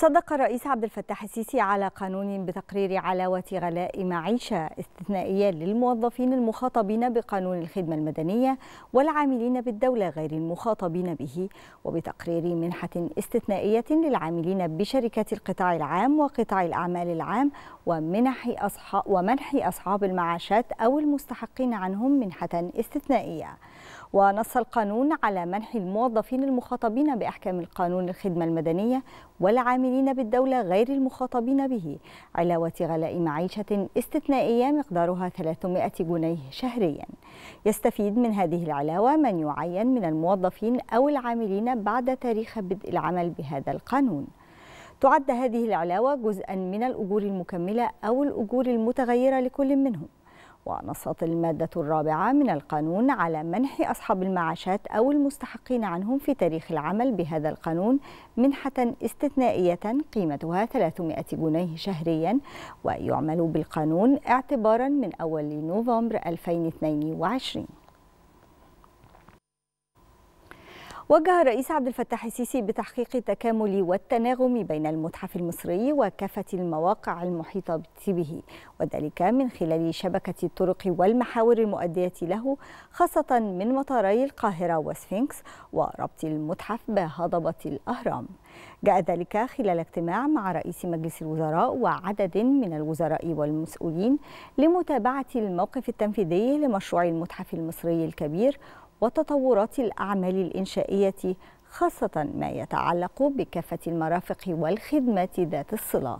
صدق الرئيس عبد الفتاح السيسي على قانون بتقرير علاوة غلاء معيشة استثنائية للموظفين المخاطبين بقانون الخدمة المدنية والعاملين بالدولة غير المخاطبين به وبتقرير منحة استثنائية للعاملين بشركات القطاع العام وقطاع الأعمال العام ومنح أصحاب ومنح أصحاب المعاشات أو المستحقين عنهم منحة استثنائية ونص القانون على منح الموظفين المخاطبين بأحكام القانون الخدمة المدنية والعاملين بالدولة غير المخاطبين به علاوة غلاء معيشة استثنائية مقدارها 300 جنيه شهريا يستفيد من هذه العلاوة من يعين من الموظفين أو العاملين بعد تاريخ بدء العمل بهذا القانون تعد هذه العلاوة جزءا من الأجور المكملة أو الأجور المتغيرة لكل منهم ونصت المادة الرابعة من القانون على منح أصحاب المعاشات أو المستحقين عنهم في تاريخ العمل بهذا القانون منحة استثنائية قيمتها 300 جنيه شهريا ويعمل بالقانون اعتبارا من أول نوفمبر 2022 وجه الرئيس عبد الفتاح السيسي بتحقيق التكامل والتناغم بين المتحف المصري وكافة المواقع المحيطة به وذلك من خلال شبكة الطرق والمحاور المؤدية له خاصة من مطاري القاهرة وسفنكس وربط المتحف بهضبة الأهرام جاء ذلك خلال اجتماع مع رئيس مجلس الوزراء وعدد من الوزراء والمسؤولين لمتابعة الموقف التنفيذي لمشروع المتحف المصري الكبير وتطورات الأعمال الإنشائية خاصة ما يتعلق بكافة المرافق والخدمات ذات الصلة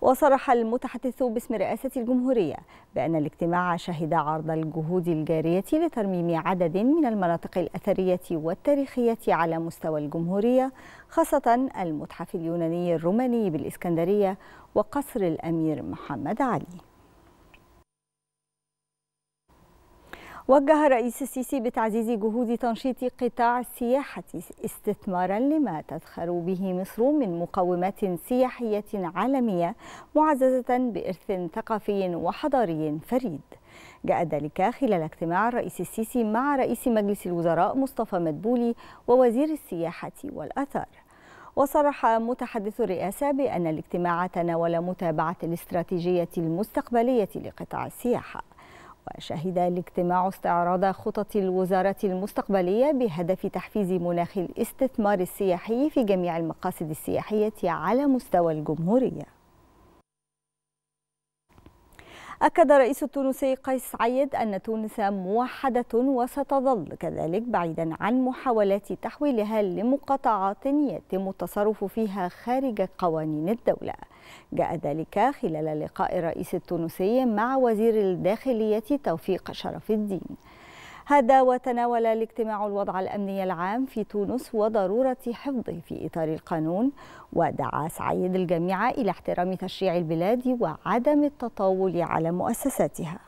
وصرح المتحدث باسم رئاسة الجمهورية بأن الاجتماع شهد عرض الجهود الجارية لترميم عدد من المناطق الأثرية والتاريخية على مستوى الجمهورية خاصة المتحف اليوناني الروماني بالإسكندرية وقصر الأمير محمد علي وجه الرئيس السيسي بتعزيز جهود تنشيط قطاع السياحة استثمارا لما تدخر به مصر من مقومات سياحية عالمية معززة بإرث ثقافي وحضاري فريد جاء ذلك خلال اجتماع الرئيس السيسي مع رئيس مجلس الوزراء مصطفى مدبولي ووزير السياحة والأثار وصرح متحدث الرئاسة بأن الاجتماع تناول متابعة الاستراتيجية المستقبلية لقطاع السياحة وشهد الاجتماع استعراض خطط الوزارة المستقبلية بهدف تحفيز مناخ الاستثمار السياحي في جميع المقاصد السياحية على مستوى الجمهورية أكد رئيس التونسي قيس سعيد أن تونس موحدة وستظل كذلك بعيدا عن محاولات تحويلها لمقاطعات يتم التصرف فيها خارج قوانين الدولة جاء ذلك خلال لقاء الرئيس التونسي مع وزير الداخلية توفيق شرف الدين هذا وتناول الاجتماع الوضع الأمني العام في تونس وضرورة حفظه في إطار القانون ودعا سعيد الجميع إلى احترام تشريع البلاد وعدم التطاول على مؤسساتها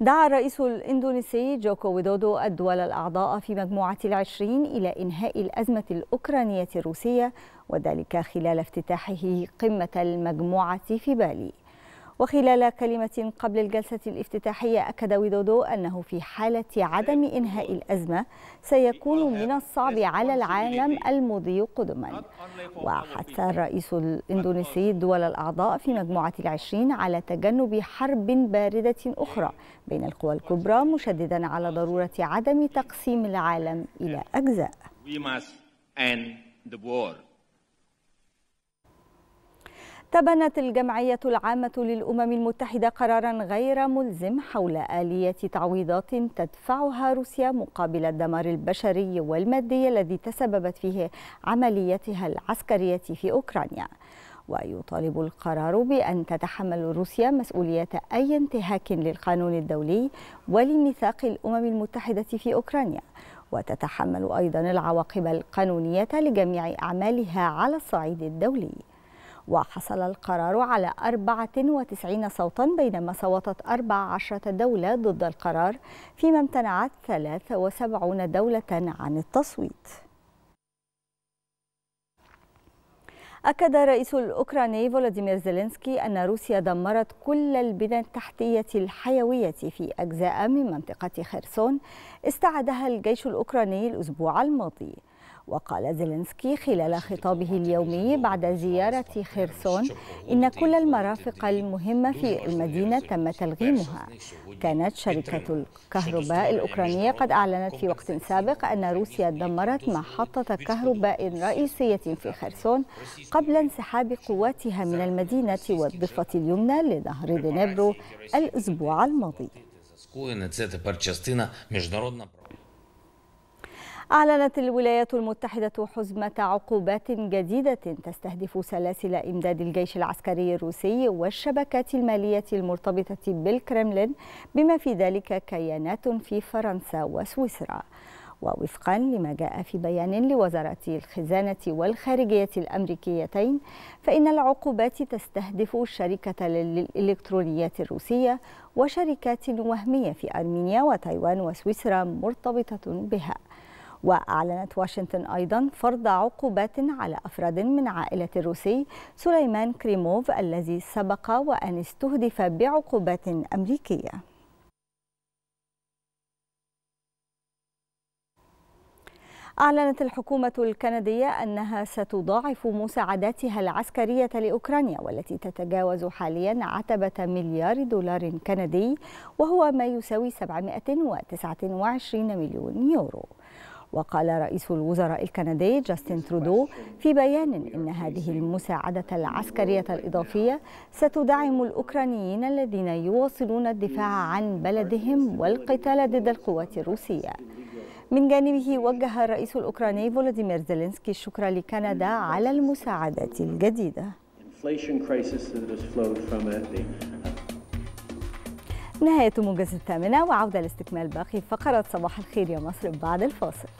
دعا الرئيس الإندونيسي جوكو ويدودو الدول الأعضاء في مجموعة العشرين إلى إنهاء الأزمة الأوكرانية الروسية وذلك خلال افتتاحه قمة المجموعة في بالي وخلال كلمة قبل الجلسة الافتتاحية أكد ويدودو أنه في حالة عدم إنهاء الأزمة سيكون من الصعب على العالم المضي قدما وحث الرئيس الإندونيسي الدول الأعضاء في مجموعة العشرين على تجنب حرب باردة أخرى بين القوى الكبرى مشددا على ضرورة عدم تقسيم العالم إلى أجزاء. We must end the war. تبنت الجمعية العامة للأمم المتحدة قرارا غير ملزم حول آلية تعويضات تدفعها روسيا مقابل الدمار البشري والمادي الذي تسببت فيه عمليتها العسكرية في أوكرانيا ويطالب القرار بأن تتحمل روسيا مسؤولية أي انتهاك للقانون الدولي ولميثاق الأمم المتحدة في أوكرانيا وتتحمل أيضا العواقب القانونية لجميع أعمالها على الصعيد الدولي وحصل القرار على 94 صوتا بينما صوتت 14 دولة ضد القرار فيما امتنعت 73 دولة عن التصويت أكد الرئيس الأوكراني فولاديمير زيلينسكي أن روسيا دمرت كل البنى التحتية الحيوية في أجزاء من منطقة خرسون استعادها الجيش الأوكراني الأسبوع الماضي وقال زيلينسكي خلال خطابه اليومي بعد زيارة خيرسون إن كل المرافق المهمة في المدينة تم تلغيمها كانت شركة الكهرباء الأوكرانية قد أعلنت في وقت سابق أن روسيا دمرت محطة كهرباء رئيسية في خرسون قبل انسحاب قواتها من المدينة والضفة اليمنى لنهر دنيبرو الأسبوع الماضي أعلنت الولايات المتحدة حزمة عقوبات جديدة تستهدف سلاسل إمداد الجيش العسكري الروسي والشبكات المالية المرتبطة بالكرملين بما في ذلك كيانات في فرنسا وسويسرا ووفقا لما جاء في بيان لوزارة الخزانة والخارجية الأمريكيتين فإن العقوبات تستهدف الشركة للإلكترونيات الروسية وشركات وهمية في أرمينيا وتايوان وسويسرا مرتبطة بها وأعلنت واشنطن أيضا فرض عقوبات على أفراد من عائلة الروسي سليمان كريموف الذي سبق وأن استهدف بعقوبات أمريكية أعلنت الحكومة الكندية أنها ستضاعف مساعداتها العسكرية لأوكرانيا والتي تتجاوز حاليا عتبة مليار دولار كندي وهو ما يساوي 729 مليون يورو وقال رئيس الوزراء الكندي جاستن ترودو في بيان إن هذه المساعدة العسكرية الإضافية ستدعم الأوكرانيين الذين يواصلون الدفاع عن بلدهم والقتال ضد القوات الروسية من جانبه وجه الرئيس الأوكراني فولاديمير زيلينسكي الشكر لكندا على المساعدات الجديدة نهاية موجز الثامنة وعودة لاستكمال باقي فقرة صباح الخير يا مصر بعد الفاصل